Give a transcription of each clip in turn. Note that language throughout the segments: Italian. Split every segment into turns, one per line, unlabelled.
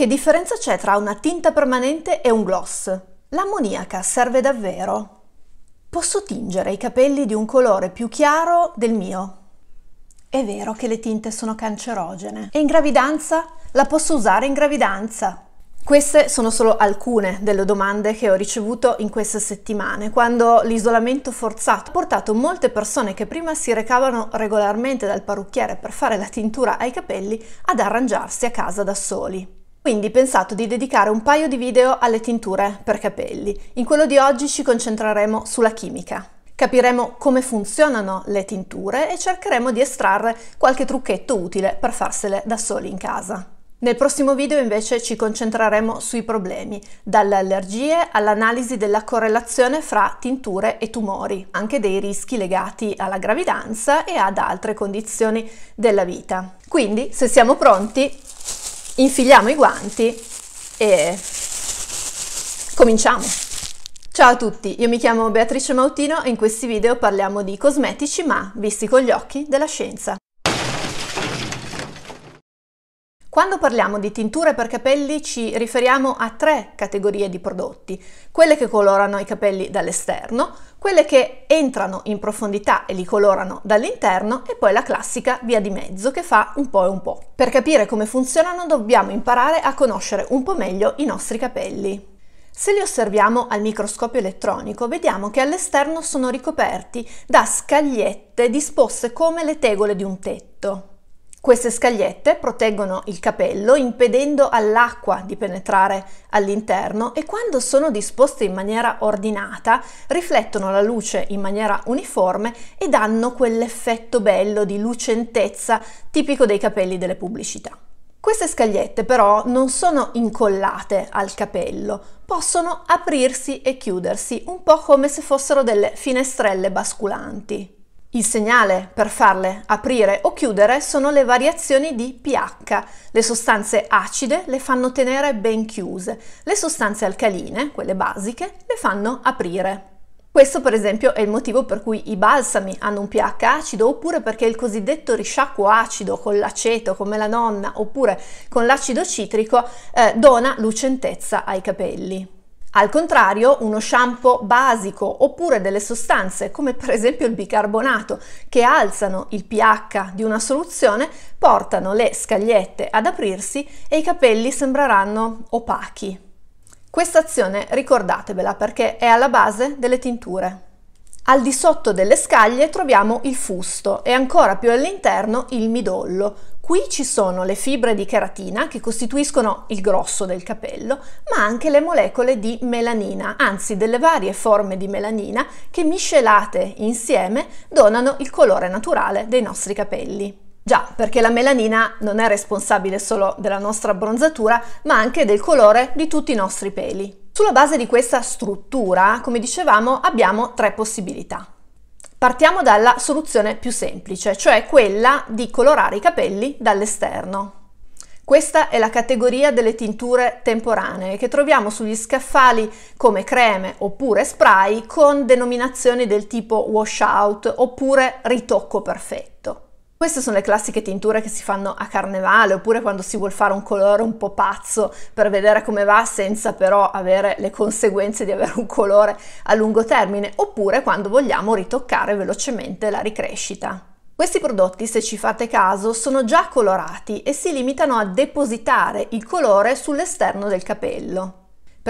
Che differenza c'è tra una tinta permanente e un gloss? L'ammoniaca serve davvero? Posso tingere i capelli di un colore più chiaro del mio? È vero che le tinte sono cancerogene. E in gravidanza? La posso usare in gravidanza? Queste sono solo alcune delle domande che ho ricevuto in queste settimane, quando l'isolamento forzato ha portato molte persone che prima si recavano regolarmente dal parrucchiere per fare la tintura ai capelli ad arrangiarsi a casa da soli quindi pensato di dedicare un paio di video alle tinture per capelli. In quello di oggi ci concentreremo sulla chimica. Capiremo come funzionano le tinture e cercheremo di estrarre qualche trucchetto utile per farsele da soli in casa. Nel prossimo video invece ci concentreremo sui problemi, dalle allergie all'analisi della correlazione fra tinture e tumori, anche dei rischi legati alla gravidanza e ad altre condizioni della vita. Quindi, se siamo pronti, infiliamo i guanti e cominciamo! Ciao a tutti, io mi chiamo Beatrice Mautino e in questi video parliamo di cosmetici ma, visti con gli occhi, della scienza. Quando parliamo di tinture per capelli ci riferiamo a tre categorie di prodotti, quelle che colorano i capelli dall'esterno, quelle che entrano in profondità e li colorano dall'interno e poi la classica via di mezzo che fa un po' e un po'. Per capire come funzionano dobbiamo imparare a conoscere un po' meglio i nostri capelli. Se li osserviamo al microscopio elettronico vediamo che all'esterno sono ricoperti da scagliette disposte come le tegole di un tetto. Queste scagliette proteggono il capello impedendo all'acqua di penetrare all'interno e quando sono disposte in maniera ordinata riflettono la luce in maniera uniforme e danno quell'effetto bello di lucentezza tipico dei capelli delle pubblicità. Queste scagliette però non sono incollate al capello, possono aprirsi e chiudersi un po' come se fossero delle finestrelle basculanti. Il segnale per farle aprire o chiudere sono le variazioni di pH. Le sostanze acide le fanno tenere ben chiuse, le sostanze alcaline, quelle basiche, le fanno aprire. Questo per esempio è il motivo per cui i balsami hanno un pH acido oppure perché il cosiddetto risciacquo acido con l'aceto come la nonna oppure con l'acido citrico eh, dona lucentezza ai capelli. Al contrario, uno shampoo basico oppure delle sostanze come per esempio il bicarbonato che alzano il pH di una soluzione portano le scagliette ad aprirsi e i capelli sembreranno opachi. Questa azione ricordatevela perché è alla base delle tinture. Al di sotto delle scaglie troviamo il fusto e ancora più all'interno il midollo, Qui ci sono le fibre di cheratina che costituiscono il grosso del capello, ma anche le molecole di melanina, anzi delle varie forme di melanina che miscelate insieme donano il colore naturale dei nostri capelli. Già, perché la melanina non è responsabile solo della nostra abbronzatura, ma anche del colore di tutti i nostri peli. Sulla base di questa struttura, come dicevamo, abbiamo tre possibilità. Partiamo dalla soluzione più semplice, cioè quella di colorare i capelli dall'esterno. Questa è la categoria delle tinture temporanee che troviamo sugli scaffali come creme oppure spray con denominazioni del tipo washout oppure ritocco perfetto. Queste sono le classiche tinture che si fanno a carnevale oppure quando si vuole fare un colore un po' pazzo per vedere come va senza però avere le conseguenze di avere un colore a lungo termine oppure quando vogliamo ritoccare velocemente la ricrescita. Questi prodotti, se ci fate caso, sono già colorati e si limitano a depositare il colore sull'esterno del capello.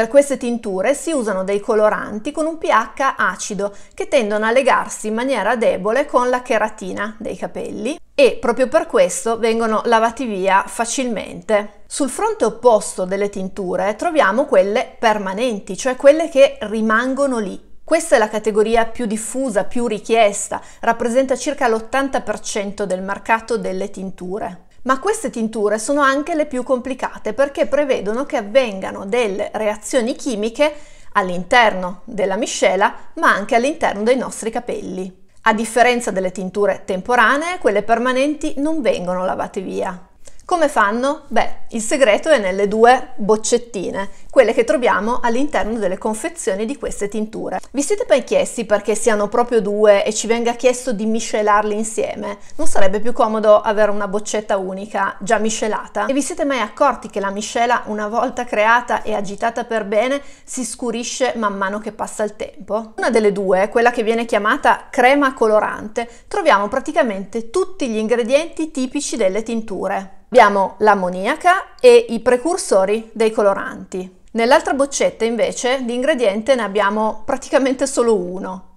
Per queste tinture si usano dei coloranti con un pH acido che tendono a legarsi in maniera debole con la cheratina dei capelli e proprio per questo vengono lavati via facilmente. Sul fronte opposto delle tinture troviamo quelle permanenti, cioè quelle che rimangono lì questa è la categoria più diffusa, più richiesta, rappresenta circa l'80% del mercato delle tinture. Ma queste tinture sono anche le più complicate perché prevedono che avvengano delle reazioni chimiche all'interno della miscela ma anche all'interno dei nostri capelli. A differenza delle tinture temporanee, quelle permanenti non vengono lavate via. Come fanno? Beh, il segreto è nelle due boccettine quelle che troviamo all'interno delle confezioni di queste tinture. Vi siete poi chiesti perché siano proprio due e ci venga chiesto di miscelarli insieme? Non sarebbe più comodo avere una boccetta unica già miscelata? E vi siete mai accorti che la miscela una volta creata e agitata per bene si scurisce man mano che passa il tempo? Una delle due, quella che viene chiamata crema colorante, troviamo praticamente tutti gli ingredienti tipici delle tinture. Abbiamo l'ammoniaca e i precursori dei coloranti. Nell'altra boccetta invece di ingrediente ne abbiamo praticamente solo uno.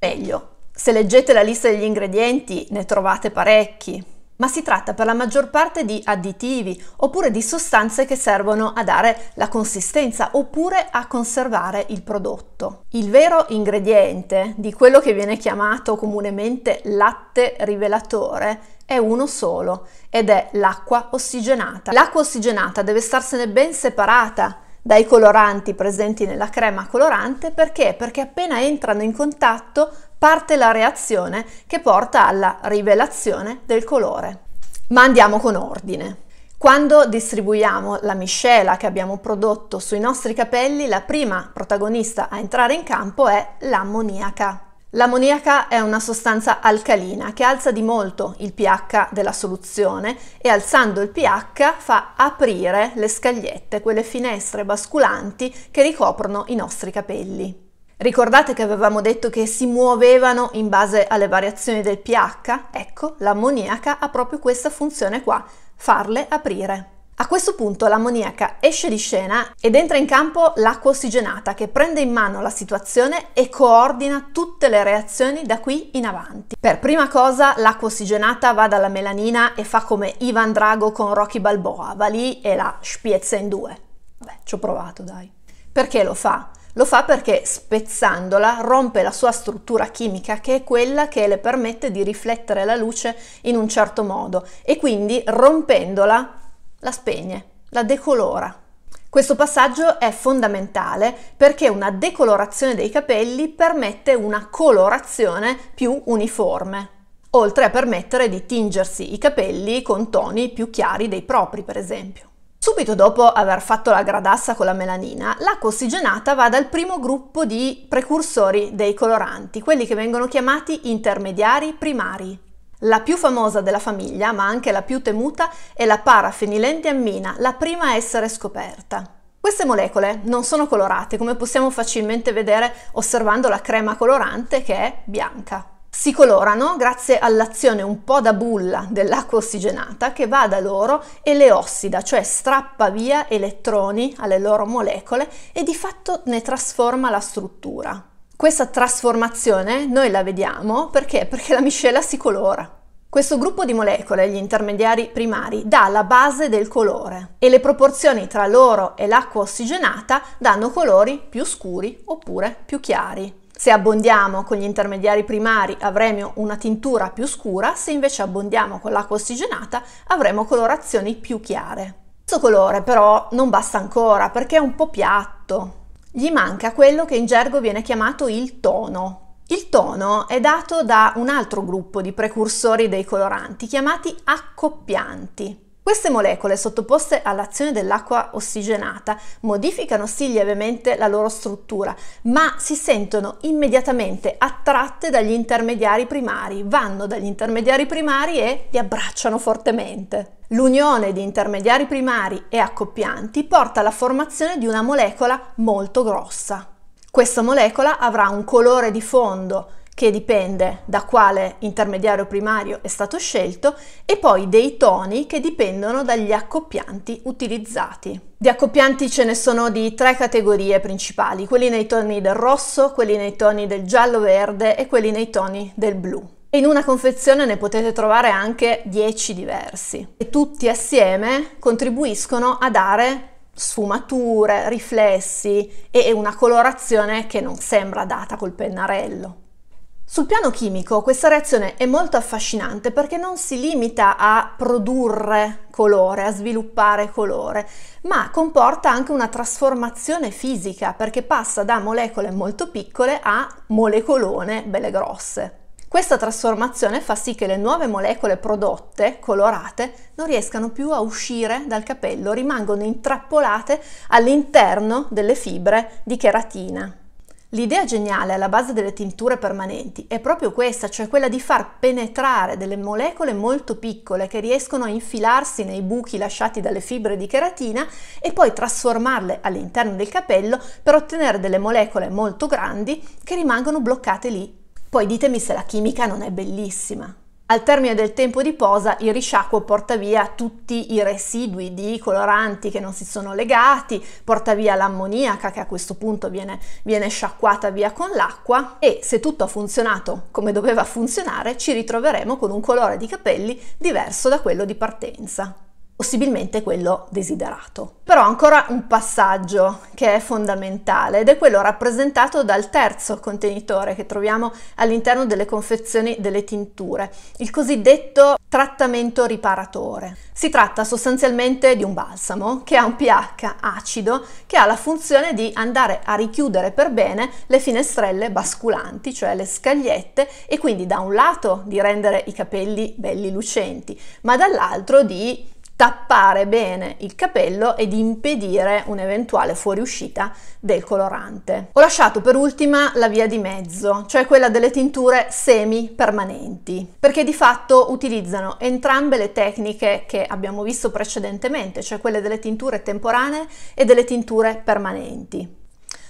Meglio, se leggete la lista degli ingredienti ne trovate parecchi, ma si tratta per la maggior parte di additivi oppure di sostanze che servono a dare la consistenza oppure a conservare il prodotto. Il vero ingrediente di quello che viene chiamato comunemente latte rivelatore è uno solo ed è l'acqua ossigenata. L'acqua ossigenata deve starsene ben separata dai coloranti presenti nella crema colorante perché? Perché appena entrano in contatto parte la reazione che porta alla rivelazione del colore. Ma andiamo con ordine. Quando distribuiamo la miscela che abbiamo prodotto sui nostri capelli, la prima protagonista a entrare in campo è l'ammoniaca. L'ammoniaca è una sostanza alcalina che alza di molto il pH della soluzione e alzando il pH fa aprire le scagliette, quelle finestre basculanti che ricoprono i nostri capelli. Ricordate che avevamo detto che si muovevano in base alle variazioni del pH? Ecco, l'ammoniaca ha proprio questa funzione qua, farle aprire. A questo punto l'ammoniaca esce di scena ed entra in campo l'acqua ossigenata che prende in mano la situazione e coordina tutte le reazioni da qui in avanti. Per prima cosa l'acqua ossigenata va dalla melanina e fa come Ivan Drago con Rocky Balboa, va lì e la spiezza in due. Vabbè, ci ho provato, dai. Perché lo fa? Lo fa perché spezzandola rompe la sua struttura chimica che è quella che le permette di riflettere la luce in un certo modo e quindi rompendola la spegne, la decolora. Questo passaggio è fondamentale perché una decolorazione dei capelli permette una colorazione più uniforme, oltre a permettere di tingersi i capelli con toni più chiari dei propri, per esempio. Subito dopo aver fatto la gradassa con la melanina, l'acqua ossigenata va dal primo gruppo di precursori dei coloranti, quelli che vengono chiamati intermediari primari. La più famosa della famiglia, ma anche la più temuta, è la parafenilendiammina, la prima a essere scoperta. Queste molecole non sono colorate, come possiamo facilmente vedere osservando la crema colorante che è bianca. Si colorano grazie all'azione un po' da bulla dell'acqua ossigenata che va da loro e le ossida, cioè strappa via elettroni alle loro molecole e di fatto ne trasforma la struttura. Questa trasformazione noi la vediamo perché? Perché la miscela si colora. Questo gruppo di molecole, gli intermediari primari, dà la base del colore e le proporzioni tra loro e l'acqua ossigenata danno colori più scuri oppure più chiari. Se abbondiamo con gli intermediari primari avremo una tintura più scura, se invece abbondiamo con l'acqua ossigenata avremo colorazioni più chiare. Questo colore però non basta ancora perché è un po' piatto, gli manca quello che in gergo viene chiamato il tono, il tono è dato da un altro gruppo di precursori dei coloranti chiamati accoppianti. Queste molecole sottoposte all'azione dell'acqua ossigenata modificano sì lievemente la loro struttura, ma si sentono immediatamente attratte dagli intermediari primari, vanno dagli intermediari primari e li abbracciano fortemente. L'unione di intermediari primari e accoppianti porta alla formazione di una molecola molto grossa. Questa molecola avrà un colore di fondo che dipende da quale intermediario primario è stato scelto, e poi dei toni che dipendono dagli accoppianti utilizzati. Di accoppianti ce ne sono di tre categorie principali, quelli nei toni del rosso, quelli nei toni del giallo-verde e quelli nei toni del blu. In una confezione ne potete trovare anche 10 diversi e tutti assieme contribuiscono a dare sfumature, riflessi e una colorazione che non sembra data col pennarello. Sul piano chimico questa reazione è molto affascinante perché non si limita a produrre colore, a sviluppare colore, ma comporta anche una trasformazione fisica perché passa da molecole molto piccole a molecolone belle grosse. Questa trasformazione fa sì che le nuove molecole prodotte, colorate, non riescano più a uscire dal capello, rimangono intrappolate all'interno delle fibre di cheratina. L'idea geniale alla base delle tinture permanenti è proprio questa, cioè quella di far penetrare delle molecole molto piccole che riescono a infilarsi nei buchi lasciati dalle fibre di cheratina e poi trasformarle all'interno del capello per ottenere delle molecole molto grandi che rimangono bloccate lì. Poi ditemi se la chimica non è bellissima. Al termine del tempo di posa il risciacquo porta via tutti i residui di coloranti che non si sono legati, porta via l'ammoniaca che a questo punto viene, viene sciacquata via con l'acqua e se tutto ha funzionato come doveva funzionare ci ritroveremo con un colore di capelli diverso da quello di partenza possibilmente quello desiderato. Però ancora un passaggio che è fondamentale ed è quello rappresentato dal terzo contenitore che troviamo all'interno delle confezioni delle tinture, il cosiddetto trattamento riparatore. Si tratta sostanzialmente di un balsamo che ha un pH acido che ha la funzione di andare a richiudere per bene le finestrelle basculanti, cioè le scagliette, e quindi da un lato di rendere i capelli belli lucenti, ma dall'altro di tappare bene il capello ed impedire un'eventuale fuoriuscita del colorante. Ho lasciato per ultima la via di mezzo, cioè quella delle tinture semi permanenti, perché di fatto utilizzano entrambe le tecniche che abbiamo visto precedentemente, cioè quelle delle tinture temporanee e delle tinture permanenti.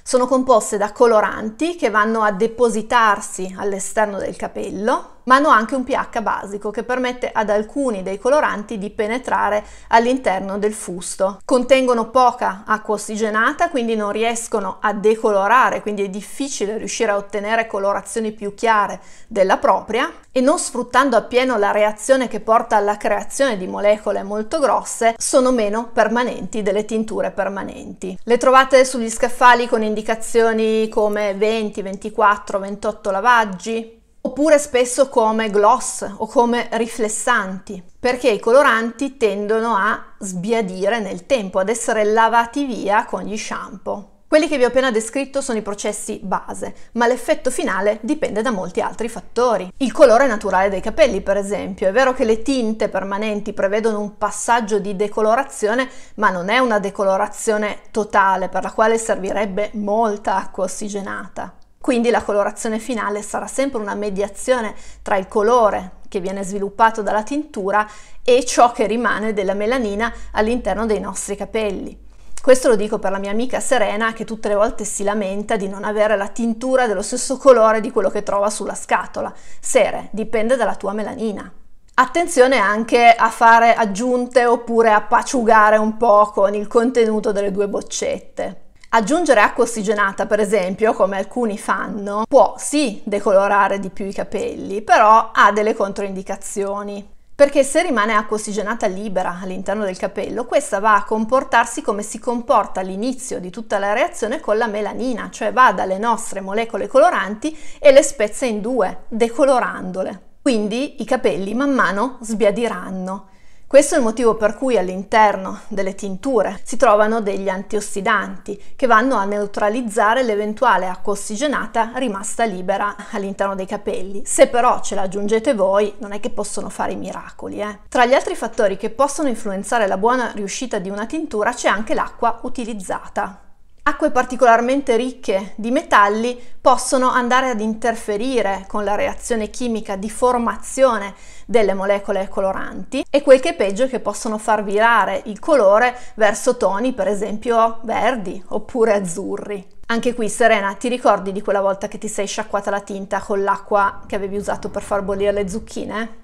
Sono composte da coloranti che vanno a depositarsi all'esterno del capello, ma hanno anche un pH basico che permette ad alcuni dei coloranti di penetrare all'interno del fusto. Contengono poca acqua ossigenata, quindi non riescono a decolorare, quindi è difficile riuscire a ottenere colorazioni più chiare della propria e non sfruttando appieno la reazione che porta alla creazione di molecole molto grosse, sono meno permanenti delle tinture permanenti. Le trovate sugli scaffali con indicazioni come 20, 24, 28 lavaggi, oppure spesso come gloss o come riflessanti, perché i coloranti tendono a sbiadire nel tempo, ad essere lavati via con gli shampoo. Quelli che vi ho appena descritto sono i processi base, ma l'effetto finale dipende da molti altri fattori. Il colore naturale dei capelli, per esempio. È vero che le tinte permanenti prevedono un passaggio di decolorazione, ma non è una decolorazione totale per la quale servirebbe molta acqua ossigenata. Quindi la colorazione finale sarà sempre una mediazione tra il colore che viene sviluppato dalla tintura e ciò che rimane della melanina all'interno dei nostri capelli. Questo lo dico per la mia amica Serena che tutte le volte si lamenta di non avere la tintura dello stesso colore di quello che trova sulla scatola. Sere, dipende dalla tua melanina. Attenzione anche a fare aggiunte oppure a paciugare un po' con il contenuto delle due boccette. Aggiungere acqua ossigenata, per esempio, come alcuni fanno, può sì decolorare di più i capelli, però ha delle controindicazioni. Perché se rimane acqua ossigenata libera all'interno del capello, questa va a comportarsi come si comporta all'inizio di tutta la reazione con la melanina, cioè va dalle nostre molecole coloranti e le spezza in due, decolorandole. Quindi i capelli man mano sbiadiranno. Questo è il motivo per cui all'interno delle tinture si trovano degli antiossidanti che vanno a neutralizzare l'eventuale acqua ossigenata rimasta libera all'interno dei capelli. Se però ce la aggiungete voi, non è che possono fare i miracoli. Eh? Tra gli altri fattori che possono influenzare la buona riuscita di una tintura c'è anche l'acqua utilizzata. Acque particolarmente ricche di metalli possono andare ad interferire con la reazione chimica di formazione delle molecole coloranti e quel che è peggio è che possono far virare il colore verso toni per esempio verdi oppure azzurri. Anche qui Serena, ti ricordi di quella volta che ti sei sciacquata la tinta con l'acqua che avevi usato per far bollire le zucchine?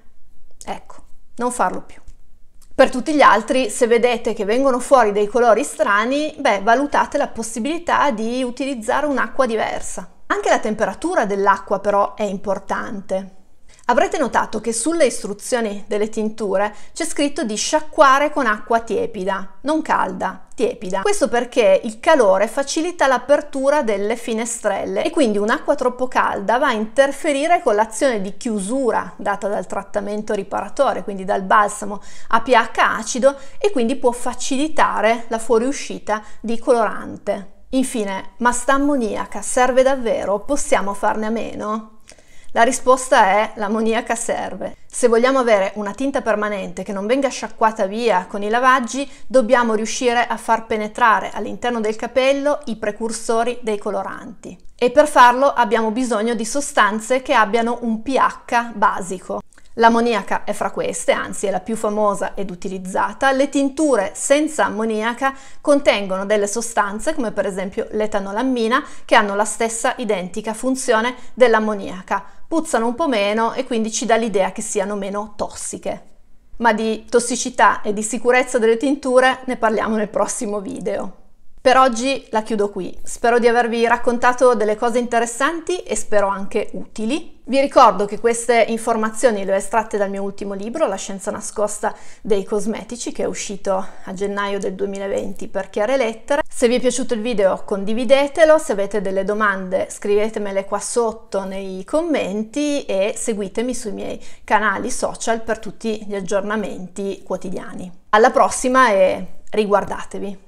Ecco, non farlo più. Per tutti gli altri, se vedete che vengono fuori dei colori strani, beh, valutate la possibilità di utilizzare un'acqua diversa. Anche la temperatura dell'acqua però è importante. Avrete notato che sulle istruzioni delle tinture c'è scritto di sciacquare con acqua tiepida, non calda, tiepida. Questo perché il calore facilita l'apertura delle finestrelle e quindi un'acqua troppo calda va a interferire con l'azione di chiusura data dal trattamento riparatore, quindi dal balsamo a pH acido e quindi può facilitare la fuoriuscita di colorante. Infine, ma sta ammoniaca serve davvero? Possiamo farne a meno? La risposta è l'ammoniaca serve. Se vogliamo avere una tinta permanente che non venga sciacquata via con i lavaggi, dobbiamo riuscire a far penetrare all'interno del capello i precursori dei coloranti. E per farlo abbiamo bisogno di sostanze che abbiano un pH basico. L'ammoniaca è fra queste, anzi è la più famosa ed utilizzata. Le tinture senza ammoniaca contengono delle sostanze come per esempio l'etanolammina che hanno la stessa identica funzione dell'ammoniaca, puzzano un po' meno e quindi ci dà l'idea che siano meno tossiche. Ma di tossicità e di sicurezza delle tinture ne parliamo nel prossimo video. Per oggi la chiudo qui. Spero di avervi raccontato delle cose interessanti e spero anche utili. Vi ricordo che queste informazioni le ho estratte dal mio ultimo libro, La scienza nascosta dei cosmetici, che è uscito a gennaio del 2020 per chiare lettere. Se vi è piaciuto il video condividetelo, se avete delle domande scrivetemele qua sotto nei commenti e seguitemi sui miei canali social per tutti gli aggiornamenti quotidiani. Alla prossima e riguardatevi!